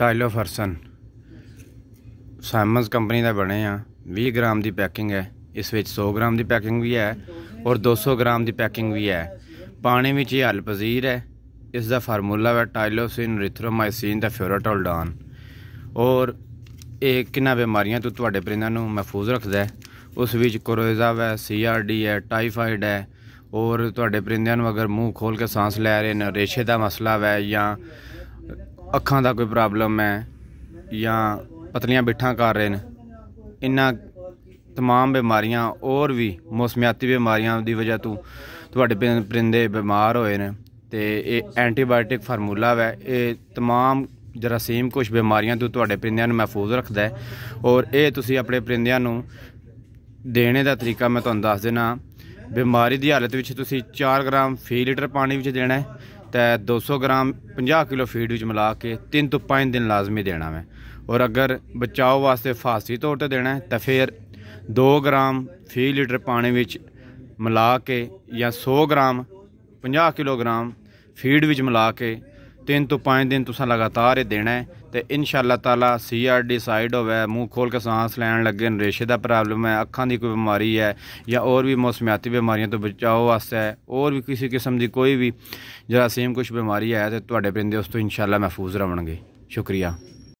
ਫਰਸਨ ਸਾਮਨਸ company ਦਾ ਬਣੇ ਆ 20 gram ਦੀ packing ਹੈ ਇਸ ਵਿੱਚ 100 ਗ੍ਰਾਮ ਦੀ ਪੈਕਿੰਗ ਵੀ ਹੈ ਔਰ 200 ਗ੍ਰਾਮ ਦੀ ਪੈਕਿੰਗ ਵੀ ਹੈ ਪਾਣੀ ਵਿੱਚ ਇਹ ਹਲ ਪਜ਼ੀਰ ਹੈ ਇਸ ਦਾ ਫਾਰਮੂਲਾ ਹੈ ਟਾਈਲੋਸਿਨ ਰਿਥਰੋਮਾਈਸਿਨ ਦਾ ਡਾਨ ਔਰ ਇਹ ਕਿੰਨਾ ਬਿਮਾਰੀਆਂ ਤੋਂ ਤੁਹਾਡੇ ਪਰਿੰਦਾਂ ਨੂੰ ਮਹਿਫੂਜ਼ ਰੱਖਦਾ ਹੈ ਉਸ ਵਿੱਚ ਕੋਰੋਜ਼ਾ ਹੈ ਸੀਆਰਡੀ ਹੈ ਟਾਈਫਾਈਡ ਹੈ ਔਰ ਤੁਹਾਡੇ ਪਰਿੰਦਿਆਂ ਨੂੰ ਅਗਰ ਮੂੰਹ ਖੋਲ ਕੇ ਸਾਹ ਲੈ ਰਹੇ ਨੇ ਰੇਸ਼ੇ ਦਾ ਮਸਲਾ ਹੈ ਜਾਂ ਅੱਖਾਂ ਦਾ ਕੋਈ ਪ੍ਰੋਬਲਮ ਹੈ ਜਾਂ ਪਤਲੀਆਂ ਬਿੱਠਾਂ ਕਰ ਰਹੇ ਨੇ ਇਹਨਾਂ तमाम ਬਿਮਾਰੀਆਂ ਔਰ ਵੀ ਮੌਸਮੀਆਤੀ ਬਿਮਾਰੀਆਂ ਦੀ وجہ ਤੋਂ ਤੁਹਾਡੇ ਪਰਿੰਦੇ ਬਿਮਾਰ ਹੋਏ ਨੇ ਤੇ ਇਹ ਐਂਟੀਬਾਇਓਟਿਕ ਫਾਰਮੂਲਾ ਹੈ ਇਹ तमाम ਜਰਾਸੀਮ ਕੁਝ ਬਿਮਾਰੀਆਂ ਤੋਂ ਤੁਹਾਡੇ ਪਰਿੰਦਿਆਂ ਨੂੰ ਮਹਿਫੂਜ਼ ਰੱਖਦਾ ਹੈ ਔਰ ਇਹ ਤੁਸੀਂ ਆਪਣੇ ਪਰਿੰਦਿਆਂ ਨੂੰ ਦੇਣੇ ਦਾ ਤਰੀਕਾ ਮੈਂ ਤੁਹਾਨੂੰ ਦੱਸ ਦੇਣਾ ਬਿਮਾਰੀ ਦੀ ਹਾਲਤ ਵਿੱਚ ਤੁਸੀਂ 4 ਗ੍ਰਾਮ ਫੀ ਲੀਟਰ ਪਾਣੀ ਵਿੱਚ ਦੇਣਾ ਹੈ ਤੇ 200 ਗ੍ਰਾਮ 50 ਕਿਲੋ ਫੀਡ ਵਿੱਚ ਮਿਲਾ ਕੇ 3 ਤੋਂ 5 ਦਿਨ ਲਾਜ਼ਮੀ ਦੇਣਾ ਹੈ ਔਰ ਅਗਰ ਬਚਾਓ ਵਾਸਤੇ ਫਾਸੀ ਤੌਰ ਤੇ ਦੇਣਾ ਹੈ ਤਾਂ ਫਿਰ 2 ਗ੍ਰਾਮ 3 ਲੀਟਰ ਪਾਣੀ ਵਿੱਚ ਮਿਲਾ ਕੇ ਜਾਂ 100 ਗ੍ਰਾਮ 50 ਕਿਲੋਗ੍ਰਾਮ ਫੀਡ ਵਿੱਚ ਮਿਲਾ ਕੇ ਤਿੰਨ ਤੋਂ ਪੰਜ ਦਿਨ ਤੁਸੀਂ ਲਗਾਤਾਰ ਇਹ ਦੇਣਾ ਹੈ ਤੇ ਇਨਸ਼ਾਅੱਲਾ ਤਾਲਾ ਸੀਆਰਡੀ ਸਾਈਡ ਹੋਵੇ ਮੂੰਹ ਖੋਲ ਕੇ ਸਾਹ ਲੈਣ ਲੱਗੇ ਨਰੇਸ਼ੇ ਦਾ ਪ੍ਰੋਬਲਮ ਹੈ ਅੱਖਾਂ ਦੀ ਕੋਈ ਬਿਮਾਰੀ ਹੈ ਜਾਂ ਹੋਰ ਵੀ ਮੌਸਮੀਆਤੀ ਬਿਮਾਰੀਆਂ ਤੋਂ ਬਚਾਓ ਵਾਸਤੇ ਹੈ ਹੋਰ ਵੀ ਕਿਸੇ ਕਿਸਮ ਦੀ ਕੋਈ ਵੀ ਜਰਾਸੀਮ ਕੁਝ ਬਿਮਾਰੀ ਆਇਆ ਤੇ ਤੁਹਾਡੇ ਪਿੰਦੇ ਉਸ ਤੋਂ ਇਨਸ਼ਾਅੱਲਾ ਮਹਿਫੂਜ਼ ਰਹਿਣਗੇ ਸ਼ੁਕਰੀਆ